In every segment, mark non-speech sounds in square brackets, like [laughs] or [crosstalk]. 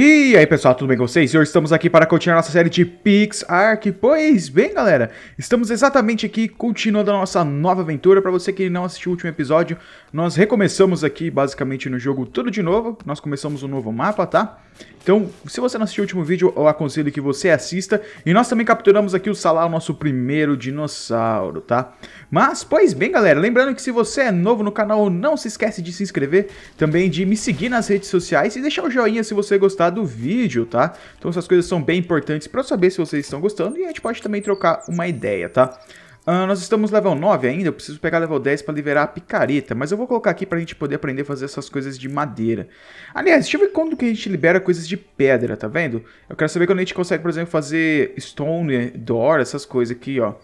E aí pessoal, tudo bem com vocês? E Hoje estamos aqui para continuar nossa série de PixArc. Pois bem galera, estamos exatamente aqui continuando a nossa nova aventura. Para você que não assistiu o último episódio, nós recomeçamos aqui basicamente no jogo tudo de novo. Nós começamos um novo mapa, tá? Então, se você não assistiu o último vídeo, eu aconselho que você assista. E nós também capturamos aqui o Salah, o nosso primeiro dinossauro, tá? Mas, pois bem galera, lembrando que se você é novo no canal, não se esquece de se inscrever. Também de me seguir nas redes sociais e deixar o joinha se você gostar gostar do vídeo, tá? Então essas coisas são bem importantes para saber se vocês estão gostando e a gente pode também trocar uma ideia, tá? Uh, nós estamos level 9 ainda, eu preciso pegar level 10 para liberar a picareta, mas eu vou colocar aqui para a gente poder aprender a fazer essas coisas de madeira. Aliás, deixa eu ver quando que a gente libera coisas de pedra, tá vendo? Eu quero saber quando a gente consegue, por exemplo, fazer stone, door, essas coisas aqui, ó.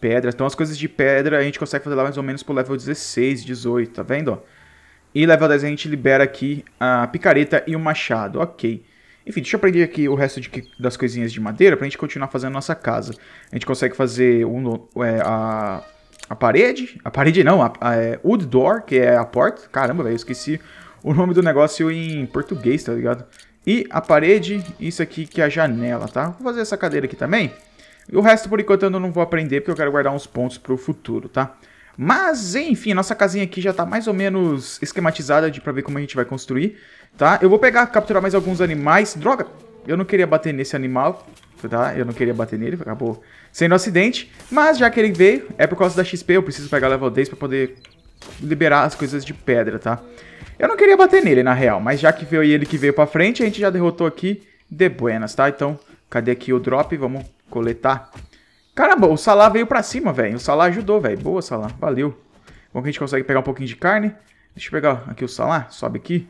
Pedra, então as coisas de pedra a gente consegue fazer lá mais ou menos pro level 16, 18, tá vendo, ó? E level 10 a gente libera aqui a picareta e o machado, ok. Enfim, deixa eu aprender aqui o resto de, das coisinhas de madeira pra gente continuar fazendo nossa casa. A gente consegue fazer um, é, a, a parede, a parede não, a, a é, wood door, que é a porta. Caramba, velho, eu esqueci o nome do negócio em português, tá ligado? E a parede, isso aqui que é a janela, tá? Vou fazer essa cadeira aqui também. E o resto, por enquanto, eu não vou aprender, porque eu quero guardar uns pontos pro futuro, Tá? Mas, enfim, a nossa casinha aqui já tá mais ou menos esquematizada de, pra ver como a gente vai construir, tá? Eu vou pegar, capturar mais alguns animais. Droga, eu não queria bater nesse animal, tá? Eu não queria bater nele, acabou sendo um acidente. Mas já que ele veio, é por causa da XP, eu preciso pegar level 10 pra poder liberar as coisas de pedra, tá? Eu não queria bater nele, na real, mas já que veio ele que veio pra frente, a gente já derrotou aqui de buenas, tá? Então, cadê aqui o drop? Vamos coletar. Caramba, o Salah veio pra cima, velho. O Salah ajudou, velho. Boa, Salah. Valeu. Bom que a gente consegue pegar um pouquinho de carne. Deixa eu pegar aqui o Salah. Sobe aqui.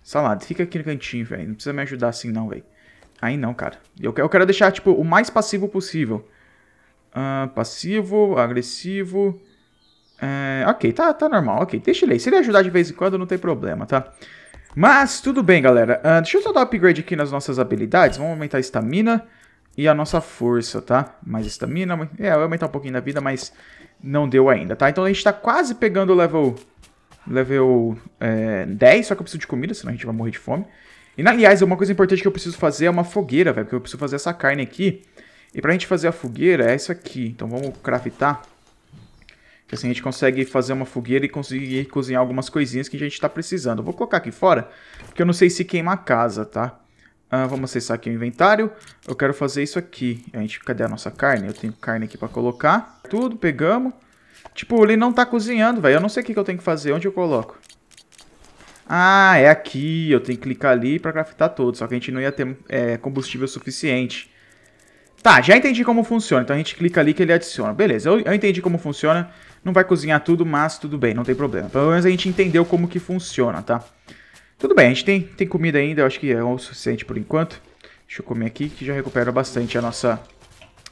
Salah, fica aqui no cantinho, velho. Não precisa me ajudar assim, não, velho. Aí não, cara. Eu, eu quero deixar, tipo, o mais passivo possível. Uh, passivo, agressivo. É, ok, tá, tá normal. Ok, deixa ele aí. Se ele ajudar de vez em quando, não tem problema, tá? Mas, tudo bem, galera. Uh, deixa eu só dar upgrade aqui nas nossas habilidades. Vamos aumentar a estamina e a nossa força, tá? Mais estamina, é, vai aumentar um pouquinho da vida, mas não deu ainda, tá? Então a gente tá quase pegando o level, level é, 10, só que eu preciso de comida, senão a gente vai morrer de fome. E, aliás, uma coisa importante que eu preciso fazer é uma fogueira, velho, porque eu preciso fazer essa carne aqui. E pra gente fazer a fogueira é isso aqui, então vamos craftar. Que assim a gente consegue fazer uma fogueira e conseguir cozinhar algumas coisinhas que a gente tá precisando. Eu vou colocar aqui fora, porque eu não sei se queima a casa, Tá? Ah, vamos acessar aqui o inventário. Eu quero fazer isso aqui. A gente, cadê a nossa carne? Eu tenho carne aqui pra colocar. Tudo, pegamos. Tipo, ele não tá cozinhando, velho. Eu não sei o que, que eu tenho que fazer. Onde eu coloco? Ah, é aqui. Eu tenho que clicar ali pra craftar tudo. Só que a gente não ia ter é, combustível suficiente. Tá, já entendi como funciona. Então a gente clica ali que ele adiciona. Beleza, eu, eu entendi como funciona. Não vai cozinhar tudo, mas tudo bem, não tem problema. Pelo menos a gente entendeu como que funciona, Tá? Tudo bem, a gente tem, tem comida ainda, eu acho que é o suficiente por enquanto. Deixa eu comer aqui, que já recupera bastante a nossa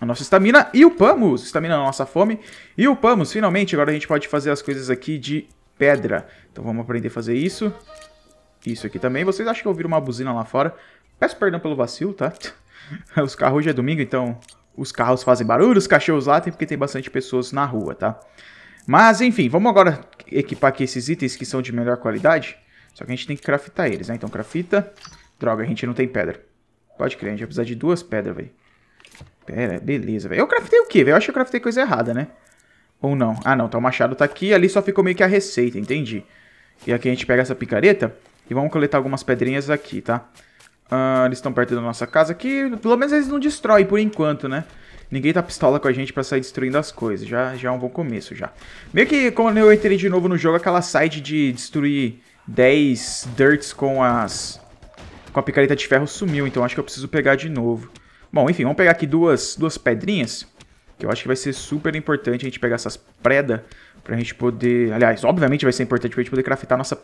a nossa estamina. E upamos, estamina na nossa fome. E upamos, finalmente, agora a gente pode fazer as coisas aqui de pedra. Então vamos aprender a fazer isso. Isso aqui também. Vocês acham que ouviram uma buzina lá fora? Peço perdão pelo vacilo, tá? [laughs] Os carros hoje é domingo, então os carros fazem barulho, os cachorros latem, porque tem bastante pessoas na rua, tá? Mas, enfim, vamos agora equipar aqui esses itens que são de melhor qualidade. Só que a gente tem que craftar eles, né? Então crafta. Droga, a gente não tem pedra. Pode crer, a gente vai precisar de duas pedras, velho. Pera, beleza, velho. Eu craftei o quê, velho? Eu acho que eu craftei coisa errada, né? Ou não? Ah, não. Tá, o machado tá aqui. Ali só ficou meio que a receita, entendi. E aqui a gente pega essa picareta e vamos coletar algumas pedrinhas aqui, tá? Ah, eles estão perto da nossa casa aqui. Pelo menos eles não destroem por enquanto, né? Ninguém tá pistola com a gente pra sair destruindo as coisas. Já, já é um bom começo, já. Meio que quando eu entrei de novo no jogo, aquela side de destruir 10 dirts com as com a picareta de ferro sumiu, então acho que eu preciso pegar de novo. Bom, enfim, vamos pegar aqui duas, duas pedrinhas, que eu acho que vai ser super importante a gente pegar essas preda pra gente poder... Aliás, obviamente vai ser importante pra gente poder craftar nossa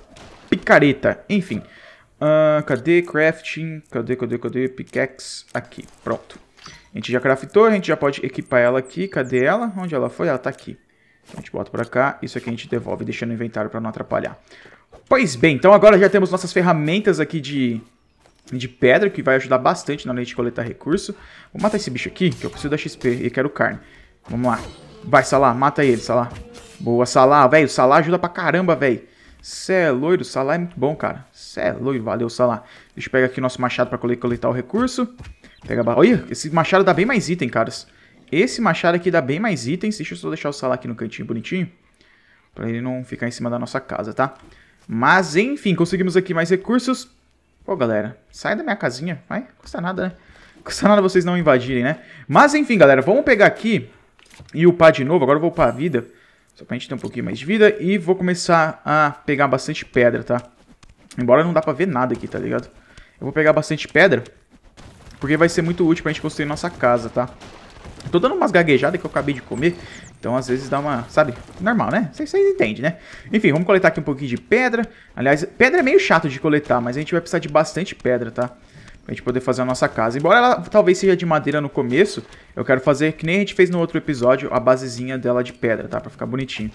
picareta. Enfim, uh, cadê crafting? Cadê, cadê, cadê? Pickaxe. Aqui, pronto. A gente já craftou, a gente já pode equipar ela aqui. Cadê ela? Onde ela foi? Ela tá aqui. A gente bota para cá. Isso aqui a gente devolve, deixando o inventário para não atrapalhar. Pois bem, então agora já temos nossas ferramentas aqui de, de pedra, que vai ajudar bastante na hora de coletar recurso. Vou matar esse bicho aqui, que eu preciso da XP e quero carne. Vamos lá. Vai, Salah, mata ele, Salah. Boa, Salah, velho. Salah ajuda pra caramba, velho. Cê é loiro, Salah é muito bom, cara. Cê é loiro, valeu, Salah. Deixa eu pegar aqui o nosso machado pra coletar o recurso. Pega a... Olha, esse machado dá bem mais item, caras. Esse machado aqui dá bem mais itens. Deixa eu só deixar o salário aqui no cantinho bonitinho. Pra ele não ficar em cima da nossa casa, tá? Mas, enfim, conseguimos aqui mais recursos. Pô, galera, sai da minha casinha. Vai, custa nada, né? Custa nada vocês não invadirem, né? Mas, enfim, galera, vamos pegar aqui e upar de novo. Agora eu vou upar a vida. Só pra gente ter um pouquinho mais de vida. E vou começar a pegar bastante pedra, tá? Embora não dá pra ver nada aqui, tá ligado? Eu vou pegar bastante pedra. Porque vai ser muito útil pra gente construir nossa casa, tá? Tá? Tô dando umas gaguejadas que eu acabei de comer. Então, às vezes dá uma... Sabe? Normal, né? Vocês entendem, né? Enfim, vamos coletar aqui um pouquinho de pedra. Aliás, pedra é meio chato de coletar, mas a gente vai precisar de bastante pedra, tá? Pra gente poder fazer a nossa casa. Embora ela talvez seja de madeira no começo, eu quero fazer que nem a gente fez no outro episódio, a basezinha dela de pedra, tá? Pra ficar bonitinho.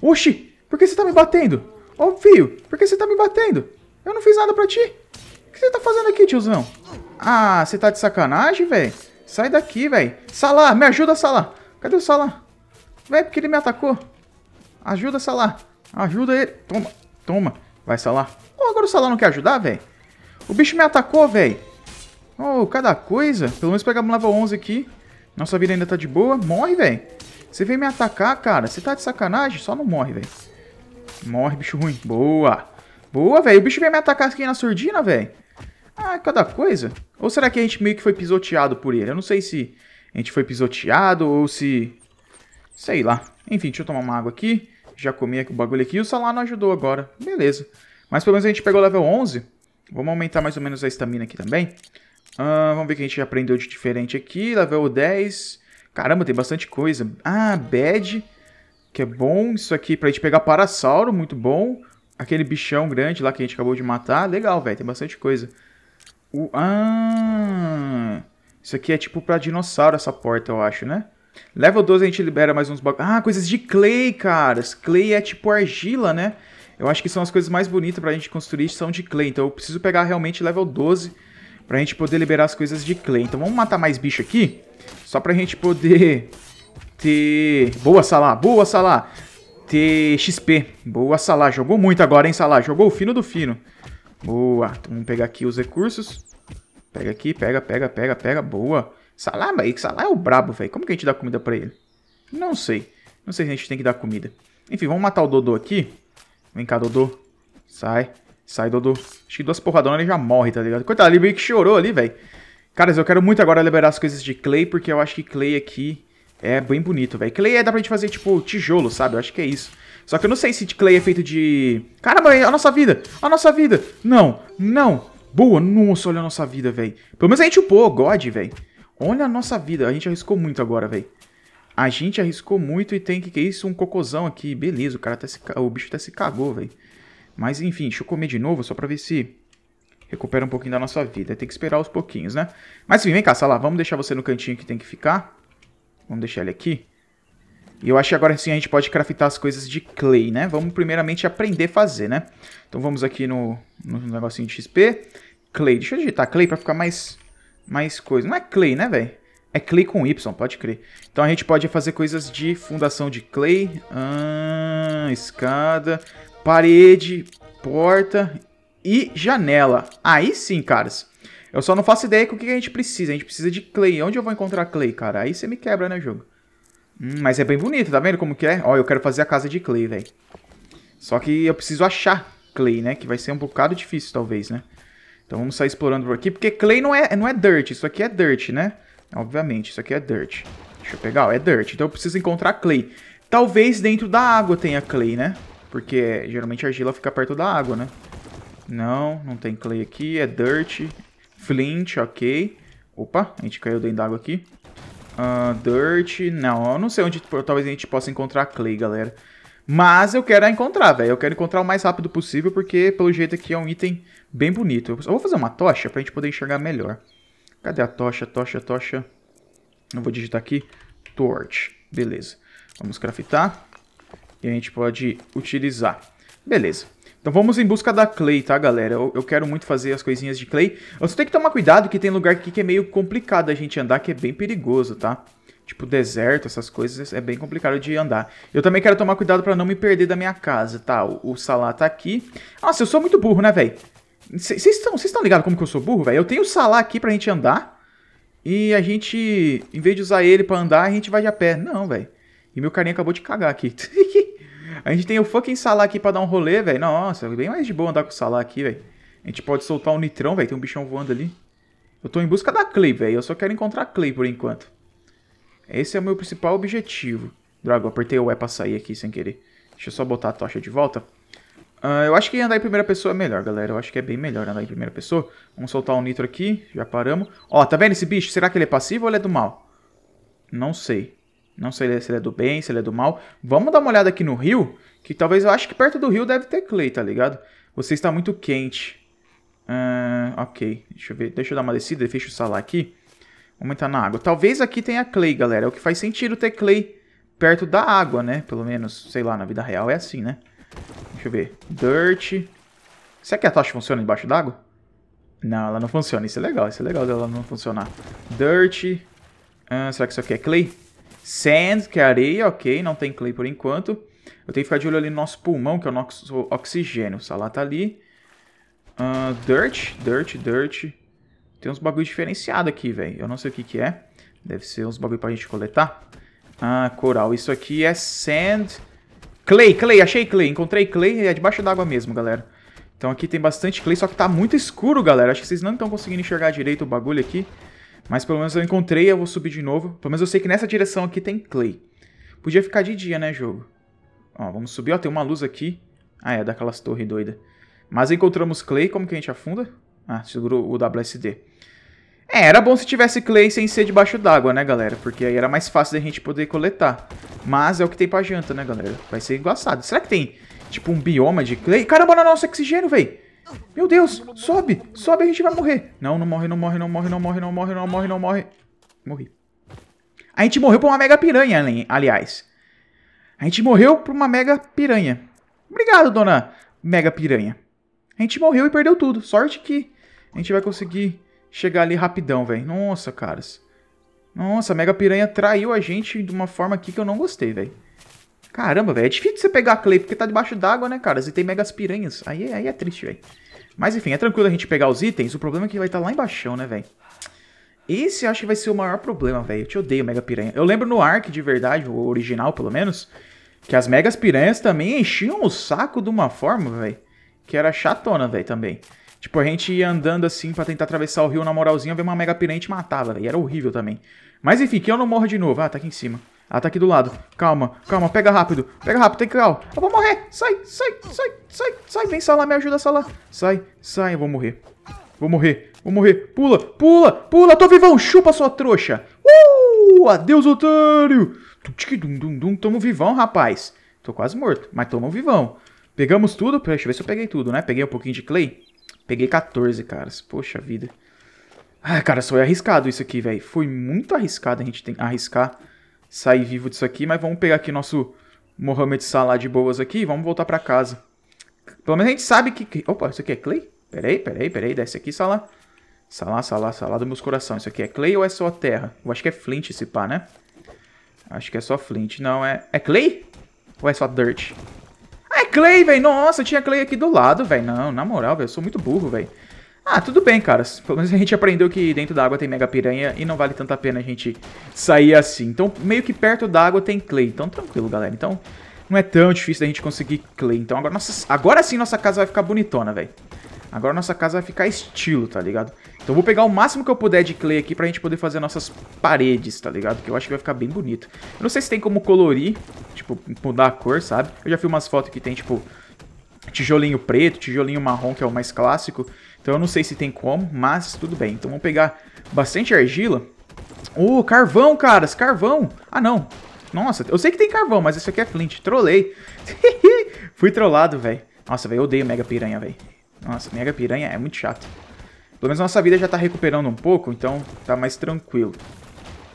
Oxi! Por que você tá me batendo? Ô, oh, filho, por que você tá me batendo? Eu não fiz nada pra ti. O que você tá fazendo aqui, tiozão? Ah, você tá de sacanagem, velho? Sai daqui, velho. Salah, me ajuda, Salah. Cadê o Salah? Véi, porque ele me atacou. Ajuda, Salah. Ajuda ele. Toma, toma. Vai, Salah. Oh, agora o Salah não quer ajudar, velho. O bicho me atacou, velho. Oh, cada coisa. Pelo menos pegamos level 11 aqui. Nossa vida ainda tá de boa. Morre, velho. Você vem me atacar, cara. Você tá de sacanagem? Só não morre, velho. Morre, bicho ruim. Boa. Boa, velho. O bicho vem me atacar aqui na surdina, velho. Ah, cada coisa? Ou será que a gente meio que foi pisoteado por ele? Eu não sei se a gente foi pisoteado ou se... Sei lá. Enfim, deixa eu tomar uma água aqui. Já comi o bagulho aqui. E o salário não ajudou agora. Beleza. Mas pelo menos a gente pegou o level 11. Vamos aumentar mais ou menos a estamina aqui também. Uh, vamos ver o que a gente aprendeu de diferente aqui. Level 10. Caramba, tem bastante coisa. Ah, bad. Que é bom. Isso aqui pra gente pegar Parasauro, muito bom. Aquele bichão grande lá que a gente acabou de matar. Legal, velho. Tem bastante coisa. O... Ah! Isso aqui é tipo pra dinossauro essa porta, eu acho, né? Level 12 a gente libera mais uns bagulho. Ah, coisas de clay, caras. Clay é tipo argila, né? Eu acho que são as coisas mais bonitas pra gente construir, são de clay. Então eu preciso pegar realmente level 12 pra gente poder liberar as coisas de clay. Então vamos matar mais bicho aqui, só pra gente poder ter... Boa, Salá! Boa, Salá! Ter XP. Boa, Salá. Jogou muito agora, hein, Salá? Jogou o fino do fino. Boa. Então, vamos pegar aqui os recursos. Pega aqui, pega, pega, pega, pega. Boa. Salá, velho. Salá é o brabo, velho. Como que a gente dá comida pra ele? Não sei. Não sei se a gente tem que dar comida. Enfim, vamos matar o Dodô aqui. Vem cá, Dodô. Sai. Sai, Dodô. Acho que duas porradonas ele já morre, tá ligado? Coitado, ele meio que chorou ali, velho. Caras, eu quero muito agora liberar as coisas de Clay, porque eu acho que Clay aqui é bem bonito, velho. Clay é, dá pra gente fazer, tipo, tijolo, sabe? Eu acho que é isso. Só que eu não sei se clay é feito de... Caramba, é a nossa vida! A nossa vida! Não, não! Boa, nossa, olha a nossa vida, velho. Pelo menos a gente upou, God, velho. Olha a nossa vida, a gente arriscou muito agora, velho. A gente arriscou muito e tem que... Que é isso? Um cocôzão aqui. Beleza, o cara até tá se... O bicho até tá se cagou, velho. Mas, enfim, deixa eu comer de novo só pra ver se recupera um pouquinho da nossa vida. Tem que esperar os pouquinhos, né? Mas, enfim, vem cá, lá. vamos deixar você no cantinho que tem que ficar. Vamos deixar ele aqui. E eu acho que agora sim a gente pode craftar as coisas de clay, né? Vamos primeiramente aprender a fazer, né? Então vamos aqui no, no negocinho de XP. Clay, deixa eu digitar clay pra ficar mais, mais coisa. Não é clay, né, velho? É clay com Y, pode crer. Então a gente pode fazer coisas de fundação de clay. Ah, escada, parede, porta e janela. Aí sim, caras. Eu só não faço ideia com o que a gente precisa. A gente precisa de clay. Onde eu vou encontrar clay, cara? Aí você me quebra, né, jogo? Hum, mas é bem bonito, tá vendo como que é? Ó, eu quero fazer a casa de clay, velho. Só que eu preciso achar clay, né? Que vai ser um bocado difícil, talvez, né? Então vamos sair explorando por aqui, porque clay não é, não é dirt. Isso aqui é dirt, né? Obviamente, isso aqui é dirt. Deixa eu pegar, ó, é dirt. Então eu preciso encontrar clay. Talvez dentro da água tenha clay, né? Porque geralmente a argila fica perto da água, né? Não, não tem clay aqui, é dirt. Flint, ok. Opa, a gente caiu dentro d'água aqui. Uh, dirt, não, eu não sei onde talvez a gente possa encontrar Clay, galera. Mas eu quero encontrar, velho. Eu quero encontrar o mais rápido possível, porque pelo jeito aqui é um item bem bonito. Eu vou fazer uma tocha pra gente poder enxergar melhor. Cadê a tocha, tocha, tocha? Não vou digitar aqui, torch. Beleza. Vamos craftar. E a gente pode utilizar. Beleza. Então vamos em busca da clay, tá, galera? Eu, eu, quero muito fazer as coisinhas de clay. Eu só tenho que tomar cuidado que tem lugar aqui que é meio complicado a gente andar, que é bem perigoso, tá? Tipo, deserto, essas coisas, é bem complicado de andar. Eu também quero tomar cuidado pra não me perder da minha casa, tá? O, o Salah tá aqui. Nossa, eu sou muito burro, né, velho? Vocês estão ligados como que eu sou burro, velho? Eu tenho o Salá aqui pra gente andar. E a gente, em vez de usar ele pra andar, a gente vai de a pé. Não, velho. E meu carinha acabou de cagar aqui. [laughs] A gente tem o fucking Salah aqui pra dar um rolê, velho. Nossa, bem mais de boa andar com o Salah aqui, velho. A gente pode soltar o um nitrão, velho. Tem um bichão voando ali. Eu tô em busca da Clay, velho. Eu só quero encontrar a Clay por enquanto. Esse é o meu principal objetivo. Droga, apertei o E pra sair aqui sem querer. Deixa eu só botar a tocha de volta. Uh, eu acho que andar em primeira pessoa é melhor, galera. Eu acho que é bem melhor andar em primeira pessoa. Vamos soltar um nitro aqui. Já paramos. Ó, tá vendo esse bicho? Será que ele é passivo ou ele é do mal? Não sei. Não sei se ele é do bem, se ele é do mal. Vamos dar uma olhada aqui no rio, que talvez eu acho que perto do rio deve ter clay, tá ligado? Você está muito quente. Uh, ok, deixa eu ver, deixa eu dar uma descida, deixa eu salar aqui. Vamos entrar na água. Talvez aqui tenha clay, galera, é o que faz sentido ter clay perto da água, né? Pelo menos, sei lá, na vida real é assim, né? Deixa eu ver, dirt. Será que a tocha funciona embaixo d'água? Não, ela não funciona, isso é legal, isso é legal dela não funcionar. Dirt. Uh, será que isso aqui é clay? Sand, que é areia, ok, não tem clay por enquanto. Eu tenho que ficar de olho ali no nosso pulmão, que é o nosso oxigênio. Salá tá ali. Uh, dirt, dirt, dirt. Tem uns bagulho diferenciado aqui, velho. Eu não sei o que que é. Deve ser uns bagulho pra gente coletar. Ah, coral. Isso aqui é sand... Clay, clay, achei clay. Encontrei clay é debaixo d'água mesmo, galera. Então aqui tem bastante clay, só que tá muito escuro, galera. Acho que vocês não estão conseguindo enxergar direito o bagulho aqui. Mas pelo menos eu encontrei, eu vou subir de novo. Pelo menos eu sei que nessa direção aqui tem clay. Podia ficar de dia, né, jogo? Ó, vamos subir. Ó, tem uma luz aqui. Ah, é daquelas torres doidas. Mas encontramos clay. Como que a gente afunda? Ah, segurou o WSD. É, era bom se tivesse clay sem ser debaixo d'água, né, galera? Porque aí era mais fácil da gente poder coletar. Mas é o que tem pra janta, né, galera? Vai ser engraçado. Será que tem, tipo, um bioma de clay? Caramba, não nossa, nosso oxigênio, velho! Meu Deus, sobe, sobe, a gente vai morrer. Não, não morre, não morre, não morre, não morre, não morre, não morre, não morre. Morri. A gente morreu pra uma mega piranha, aliás. A gente morreu pra uma mega piranha. Obrigado, dona mega piranha. A gente morreu e perdeu tudo. Sorte que a gente vai conseguir chegar ali rapidão, velho. Nossa, caras. Nossa, a mega piranha traiu a gente de uma forma aqui que eu não gostei, velho. Caramba, velho. É difícil você pegar a Clay porque tá debaixo d'água, né, caras? E tem megas piranhas. Aí, é, aí é triste, velho. Mas enfim, é tranquilo a gente pegar os itens. O problema é que vai estar tá lá embaixo, né, velho? Esse acho que vai ser o maior problema, velho. Eu te odeio, Mega Piranha. Eu lembro no Ark, de verdade, o original pelo menos, que as Megas Piranhas também enchiam o saco de uma forma, velho, que era chatona, velho, também. Tipo, a gente ia andando assim pra tentar atravessar o rio na moralzinha, ver uma Mega Piranha e te matava, velho. Era horrível também. Mas enfim, que eu não morra de novo. Ah, tá aqui em cima. Ela tá aqui do lado. Calma, calma, pega rápido. Pega rápido, tem que calma. Eu vou morrer. Sai, sai, sai, sai, sai. Vem, Salah, me ajuda, Salah. Sai, sai, eu vou morrer. Vou morrer, vou morrer. Pula, pula, pula, tô vivão. Chupa sua trouxa. Uh, adeus, otário. tamo vivão, rapaz. Tô quase morto, mas tamo vivão. Pegamos tudo. Deixa eu ver se eu peguei tudo, né? Peguei um pouquinho de clay. Peguei 14, caras. Poxa vida. Ai, cara, só é arriscado isso aqui, velho. Foi muito arriscado a gente tem... arriscar sair vivo disso aqui, mas vamos pegar aqui nosso Mohamed Salah de boas aqui e vamos voltar para casa. Pelo menos a gente sabe que... Opa, isso aqui é Clay? Peraí, peraí, peraí, desce aqui, Salah. Salah, Salah, Salah do meu coração. Isso aqui é Clay ou é só terra? Eu acho que é Flint esse pá, né? Acho que é só Flint. Não, é... É Clay? Ou é só Dirt? Ah, é Clay, velho! Nossa, tinha Clay aqui do lado, velho. Não, na moral, velho, eu sou muito burro, velho. Ah, tudo bem, cara. Pelo menos a gente aprendeu que dentro da água tem mega piranha e não vale tanto a pena a gente sair assim. Então, meio que perto da água tem clay. Então, tranquilo, galera. Então, não é tão difícil da gente conseguir clay. Então, agora, nossa, agora sim nossa casa vai ficar bonitona, velho. Agora nossa casa vai ficar estilo, tá ligado? Então vou pegar o máximo que eu puder de clay aqui pra gente poder fazer nossas paredes, tá ligado? Que eu acho que vai ficar bem bonito. Eu não sei se tem como colorir, tipo, mudar a cor, sabe? Eu já vi umas fotos que tem, tipo, tijolinho preto, tijolinho marrom, que é o mais clássico. Então eu não sei se tem como, mas tudo bem. Então vamos pegar bastante argila. Uh, carvão, caras, carvão. Ah, não. Nossa, eu sei que tem carvão, mas isso aqui é flint. Trolei. [laughs] Fui trollado, velho. Nossa, velho, eu odeio mega piranha, velho. Nossa, mega piranha é muito chato. Pelo menos nossa vida já tá recuperando um pouco, então tá mais tranquilo.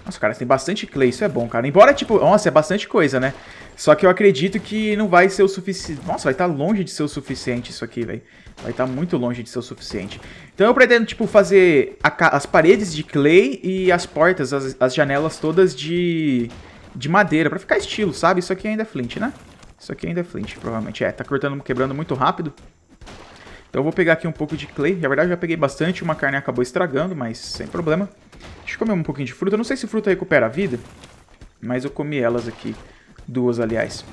Nossa, cara, tem bastante clay, isso é bom, cara. Embora, tipo, nossa, é bastante coisa, né? Só que eu acredito que não vai ser o suficiente. Nossa, vai estar tá longe de ser o suficiente isso aqui, velho. Vai estar tá muito longe de ser o suficiente. Então eu pretendo, tipo, fazer a... as paredes de clay e as portas, as, as janelas todas de, de madeira. Pra ficar estilo, sabe? Isso aqui ainda é flint, né? Isso aqui ainda é flint, provavelmente. É, tá cortando, quebrando muito rápido. Então eu vou pegar aqui um pouco de clay. Na verdade, eu já peguei bastante. Uma carne acabou estragando, mas sem problema. Deixa eu comer um pouquinho de fruta. Eu não sei se fruta recupera a vida, mas eu comi elas aqui. Duas, aliás.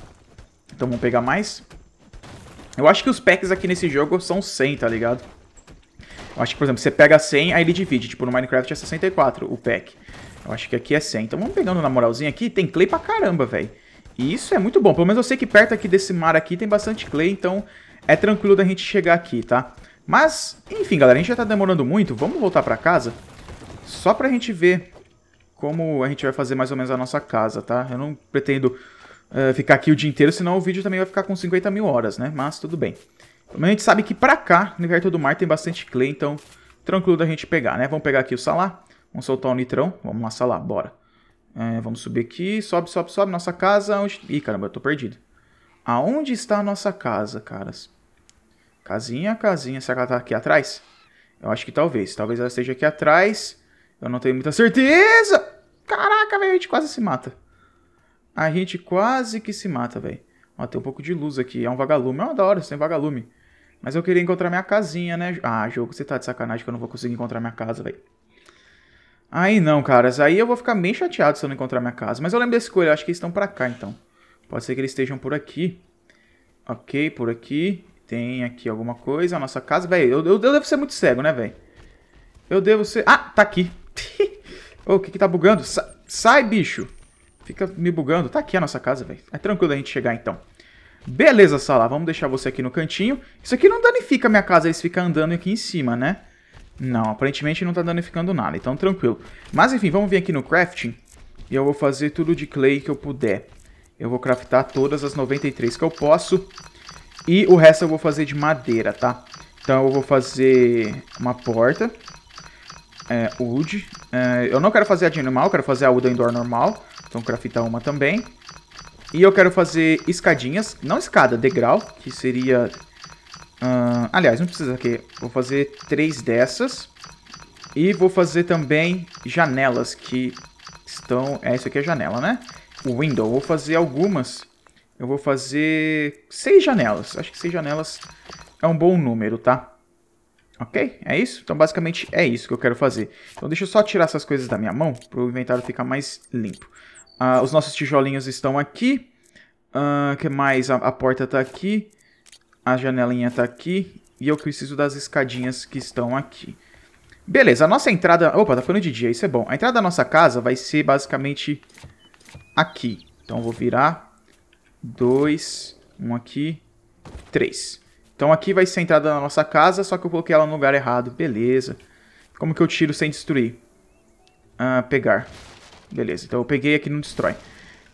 Então vamos pegar mais. Eu acho que os packs aqui nesse jogo são 100, tá ligado? Eu acho que, por exemplo, você pega 100, aí ele divide. Tipo, no Minecraft é 64 o pack. Eu acho que aqui é 100. Então vamos pegando na moralzinha aqui. Tem clay pra caramba, velho. E isso é muito bom. Pelo menos eu sei que perto aqui desse mar aqui tem bastante clay, então é tranquilo da gente chegar aqui, tá? Mas, enfim, galera, a gente já tá demorando muito. Vamos voltar pra casa só pra gente ver como a gente vai fazer mais ou menos a nossa casa, tá? Eu não pretendo eh, ficar aqui o dia inteiro, senão o vídeo também vai ficar com 50 mil horas, né? Mas tudo bem. Mas a gente sabe que pra cá, no Inverto do Mar, tem bastante clay, então tranquilo da gente pegar, né? Vamos pegar aqui o salá vamos soltar o Nitrão, vamos lá, salá bora. É, vamos subir aqui, sobe, sobe, sobe, nossa casa, onde... Ih, caramba, eu tô perdido. Aonde está a nossa casa, caras? Casinha, casinha, será que ela tá aqui atrás? Eu acho que talvez, talvez ela esteja aqui atrás, eu não tenho muita certeza. Caraca, velho, a gente quase se mata. A gente quase que se mata, velho. Ó, tem um pouco de luz aqui. É um vagalume. É uma da hora, sem tem vagalume. Mas eu queria encontrar minha casinha, né? Ah, jogo, você tá de sacanagem que eu não vou conseguir encontrar minha casa, velho. Aí não, caras. Aí eu vou ficar bem chateado se eu não encontrar minha casa. Mas eu lembro desse coelho. Eu acho que eles estão pra cá, então. Pode ser que eles estejam por aqui. Ok, por aqui. Tem aqui alguma coisa. A nossa casa. Velho, eu, eu, eu, devo ser muito cego, né, velho? Eu devo ser... Ah, tá aqui. [laughs] Ô, oh, o que que tá bugando? Sa sai, bicho. Fica me bugando. Tá aqui a nossa casa, velho. É tranquilo a gente chegar, então. Beleza, Sala. Vamos deixar você aqui no cantinho. Isso aqui não danifica a minha casa, eles ficam andando aqui em cima, né? Não, aparentemente não tá danificando nada, então tranquilo. Mas enfim, vamos vir aqui no crafting. E eu vou fazer tudo de clay que eu puder. Eu vou craftar todas as 93 que eu posso. E o resto eu vou fazer de madeira, tá? Então eu vou fazer uma porta. É, wood. É, eu não quero fazer a de animal, quero fazer a wood indoor normal. Então, craftar uma também. E eu quero fazer escadinhas. Não escada, degrau, que seria... Uh, aliás, não precisa aqui. Vou fazer três dessas. E vou fazer também janelas, que estão... É, isso aqui é janela, né? Window. Vou fazer algumas. Eu vou fazer seis janelas. Acho que seis janelas é um bom número, tá? Ok? É isso? Então, basicamente, é isso que eu quero fazer. Então, deixa eu só tirar essas coisas da minha mão para o inventário ficar mais limpo. Uh, os nossos tijolinhos estão aqui. O uh, ah, que mais? A, a porta está aqui. A janelinha está aqui. E eu preciso das escadinhas que estão aqui. Beleza, a nossa entrada... Opa, tá ficando de dia, isso é bom. A entrada da nossa casa vai ser basicamente aqui. Então, vou virar. Dois, um aqui, três. Então, aqui vai ser a entrada da nossa casa, só que eu coloquei ela no lugar errado. Beleza. Como que eu tiro sem destruir? Ah, pegar. Beleza, então eu peguei aqui no destrói.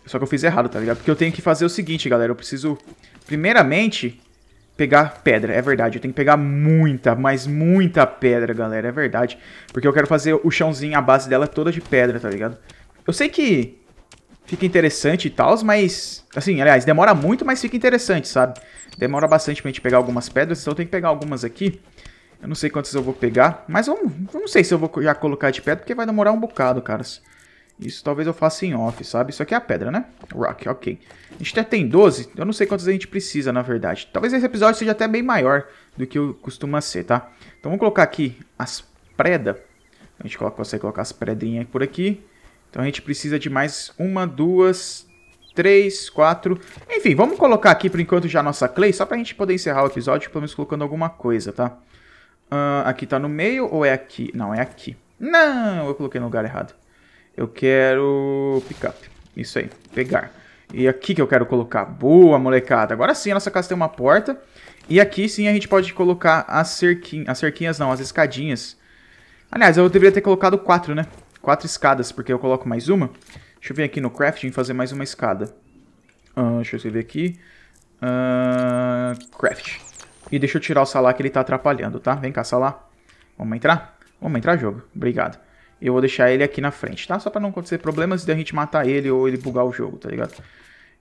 Só que eu fiz errado, tá ligado? Porque eu tenho que fazer o seguinte, galera. Eu preciso, primeiramente, pegar pedra. É verdade, eu tenho que pegar muita, mas muita pedra, galera. É verdade. Porque eu quero fazer o chãozinho, a base dela é toda de pedra, tá ligado? Eu sei que fica interessante e tal, mas... Assim, aliás, demora muito, mas fica interessante, sabe? Demora bastante pra gente pegar algumas pedras, então eu tenho que pegar algumas aqui. Eu não sei quantas eu vou pegar, mas eu, não sei se eu vou já colocar de pedra, porque vai demorar um bocado, caras. Isso talvez eu faça em off, sabe? Isso aqui é a pedra, né? Rock, ok. A gente até tem 12. Eu não sei quantas a gente precisa, na verdade. Talvez esse episódio seja até bem maior do que costuma ser, tá? Então vamos colocar aqui as predas. A gente coloca, consegue colocar as predrinhas por aqui. Então a gente precisa de mais uma, duas, três, quatro... Enfim, vamos colocar aqui por enquanto já a nossa clay, só pra gente poder encerrar o episódio, pelo menos colocando alguma coisa, tá? Uh, aqui tá no meio ou é aqui? Não, é aqui. Não, eu coloquei no lugar errado. Eu quero pick-up, Isso aí, pegar. E aqui que eu quero colocar. Boa, molecada. Agora sim a nossa casa tem uma porta. E aqui sim a gente pode colocar as cerquinhas. As cerquinhas não, as escadinhas. Aliás, eu deveria ter colocado quatro, né? Quatro escadas, porque eu coloco mais uma. Deixa eu vir aqui no crafting fazer mais uma escada. Ah, deixa eu escrever aqui. crafting. Ah, craft. E deixa eu tirar o Salah que ele tá atrapalhando, tá? Vem cá, Salah. Vamos entrar? Vamos entrar, jogo. Obrigado eu vou deixar ele aqui na frente, tá? Só para não acontecer problemas de a gente matar ele ou ele bugar o jogo, tá ligado?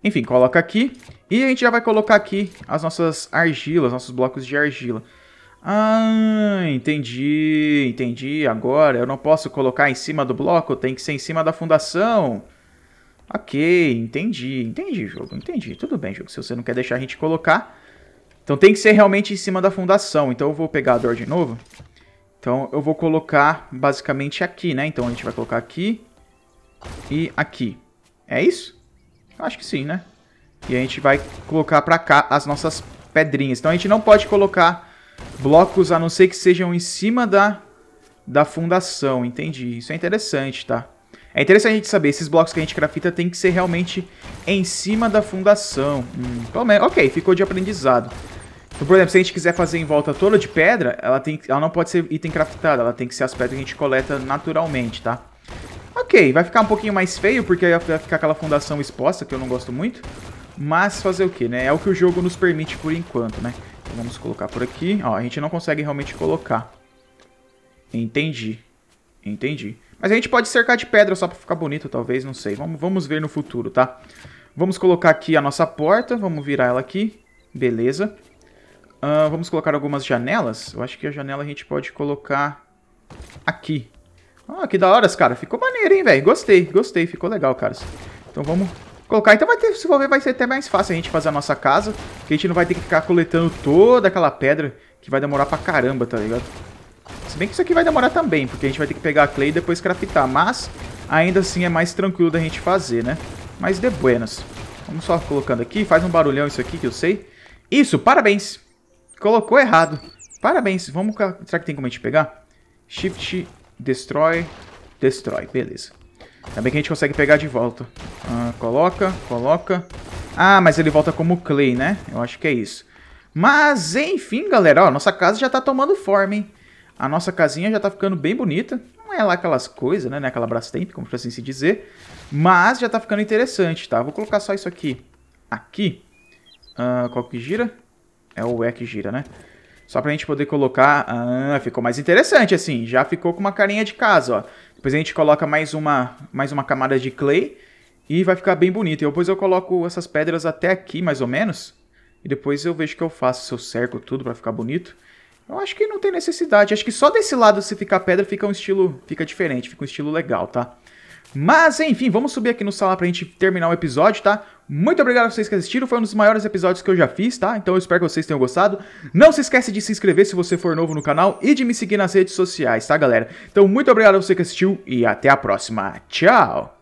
Enfim, coloca aqui. E a gente já vai colocar aqui as nossas argilas, nossos blocos de argila. Ah, entendi, entendi. Agora eu não posso colocar em cima do bloco, tem que ser em cima da fundação. Ok, entendi, entendi, jogo, entendi. Tudo bem, jogo, se você não quer deixar a gente colocar. Então tem que ser realmente em cima da fundação. Então eu vou pegar a dor de novo. Então eu vou colocar basicamente aqui, né? Então a gente vai colocar aqui e aqui. É isso? Eu acho que sim, né? E a gente vai colocar pra cá as nossas pedrinhas. Então a gente não pode colocar blocos a não ser que sejam em cima da, da fundação. Entendi. Isso é interessante, tá? É interessante a gente saber, esses blocos que a gente grafita tem que ser realmente em cima da fundação. Hum, pelo menos, ok, ficou de aprendizado. Então, por exemplo, se a gente quiser fazer em volta toda de pedra, ela, tem, ela não pode ser item craftada, ela tem que ser as pedras que a gente coleta naturalmente, tá? Ok, vai ficar um pouquinho mais feio, porque vai ficar aquela fundação exposta, que eu não gosto muito. Mas fazer o que, né? É o que o jogo nos permite por enquanto, né? Então, vamos colocar por aqui. Ó, a gente não consegue realmente colocar. Entendi. Entendi. Mas a gente pode cercar de pedra só pra ficar bonito, talvez, não sei. Vamos, vamos ver no futuro, tá? Vamos colocar aqui a nossa porta, vamos virar ela aqui. Beleza. Uh, vamos colocar algumas janelas. Eu acho que a janela a gente pode colocar aqui. Ah, que da hora, cara. Ficou maneiro, hein, velho. Gostei, gostei. Ficou legal, cara. Então vamos colocar. Então vai ter, se for ver, vai ser até mais fácil a gente fazer a nossa casa. Que a gente não vai ter que ficar coletando toda aquela pedra que vai demorar pra caramba, tá ligado? Se bem que isso aqui vai demorar também, porque a gente vai ter que pegar a clay e depois craftar. Mas ainda assim é mais tranquilo da gente fazer, né? Mas de buenas. Vamos só colocando aqui. Faz um barulhão isso aqui que eu sei. Isso, parabéns! Colocou errado. Parabéns. Vamos... Será que tem como a gente pegar? Shift, destroy destroy Beleza. Ainda bem que a gente consegue pegar de volta. Ah, coloca, coloca. Ah, mas ele volta como clay, né? Eu acho que é isso. Mas, enfim, galera. Ó, nossa casa já tá tomando forma, hein? A nossa casinha já tá ficando bem bonita. Não é lá aquelas coisas, né? Não é aquela Brastemp, como assim se dizer. Mas já tá ficando interessante, tá? Vou colocar só isso aqui. Aqui. Ah, qual que gira? É o E que gira, né? Só pra gente poder colocar... Ah, ficou mais interessante, assim. Já ficou com uma carinha de casa, ó. Depois a gente coloca mais uma, mais uma camada de clay e vai ficar bem bonito. E depois eu coloco essas pedras até aqui, mais ou menos. E depois eu vejo que eu faço, se eu cerco tudo pra ficar bonito. Eu acho que não tem necessidade. Acho que só desse lado, se ficar pedra, fica um estilo... Fica diferente, fica um estilo legal, tá? Mas, enfim, vamos subir aqui no salão pra gente terminar o episódio, tá? Muito obrigado a vocês que assistiram, foi um dos maiores episódios que eu já fiz, tá? Então eu espero que vocês tenham gostado. Não se esquece de se inscrever se você for novo no canal e de me seguir nas redes sociais, tá, galera? Então muito obrigado a você que assistiu e até a próxima. Tchau!